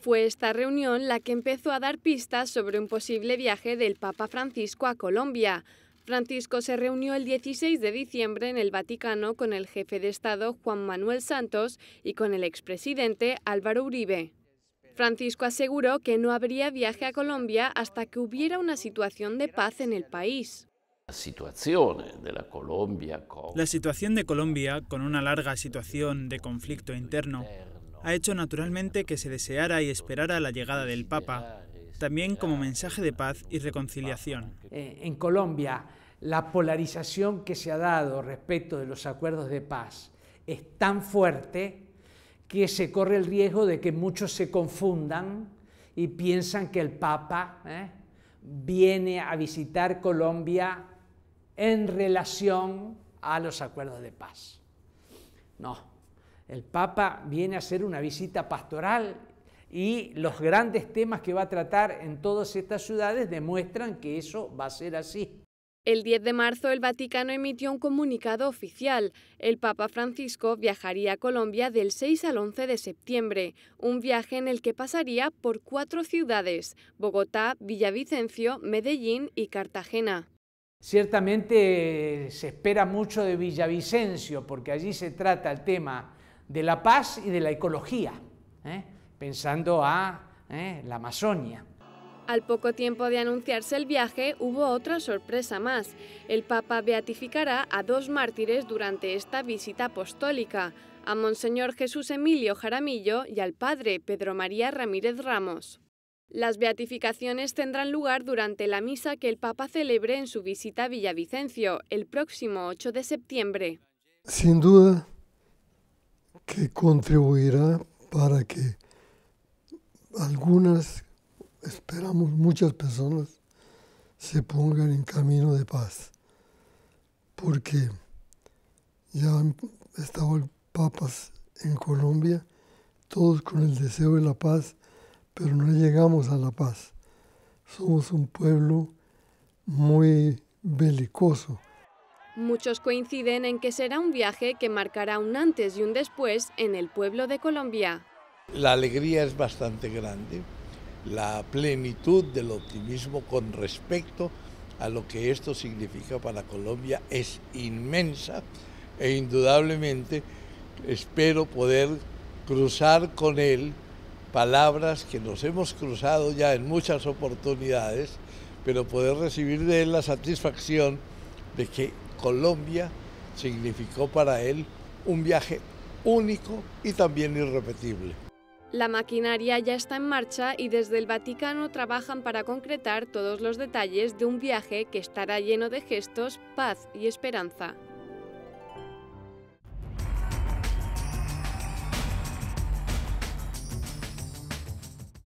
Fue esta reunión la que empezó a dar pistas sobre un posible viaje del Papa Francisco a Colombia. Francisco se reunió el 16 de diciembre en el Vaticano con el jefe de Estado Juan Manuel Santos y con el expresidente Álvaro Uribe. Francisco aseguró que no habría viaje a Colombia hasta que hubiera una situación de paz en el país. La situación de Colombia con una larga situación de conflicto interno ha hecho naturalmente que se deseara y esperara la llegada del Papa, también como mensaje de paz y reconciliación. Eh, en Colombia, la polarización que se ha dado respecto de los acuerdos de paz es tan fuerte que se corre el riesgo de que muchos se confundan y piensan que el Papa eh, viene a visitar Colombia en relación a los acuerdos de paz. No, el Papa viene a hacer una visita pastoral y los grandes temas que va a tratar en todas estas ciudades demuestran que eso va a ser así. El 10 de marzo el Vaticano emitió un comunicado oficial. El Papa Francisco viajaría a Colombia del 6 al 11 de septiembre, un viaje en el que pasaría por cuatro ciudades, Bogotá, Villavicencio, Medellín y Cartagena. Ciertamente eh, se espera mucho de Villavicencio, porque allí se trata el tema de la paz y de la ecología, ¿eh? pensando a ¿eh? la Amazonia. Al poco tiempo de anunciarse el viaje, hubo otra sorpresa más. El Papa beatificará a dos mártires durante esta visita apostólica, a Monseñor Jesús Emilio Jaramillo y al Padre Pedro María Ramírez Ramos. Las beatificaciones tendrán lugar durante la misa que el Papa celebre en su visita a Villavicencio el próximo 8 de septiembre. Sin duda, que contribuirá para que algunas, esperamos muchas personas, se pongan en camino de paz. Porque ya han estado Papas en Colombia, todos con el deseo de la paz, pero no llegamos a la paz. Somos un pueblo muy belicoso Muchos coinciden en que será un viaje que marcará un antes y un después en el pueblo de Colombia. La alegría es bastante grande, la plenitud del optimismo con respecto a lo que esto significa para Colombia es inmensa e indudablemente espero poder cruzar con él palabras que nos hemos cruzado ya en muchas oportunidades, pero poder recibir de él la satisfacción de que Colombia significó para él un viaje único y también irrepetible. La maquinaria ya está en marcha y desde el Vaticano trabajan para concretar todos los detalles de un viaje que estará lleno de gestos, paz y esperanza.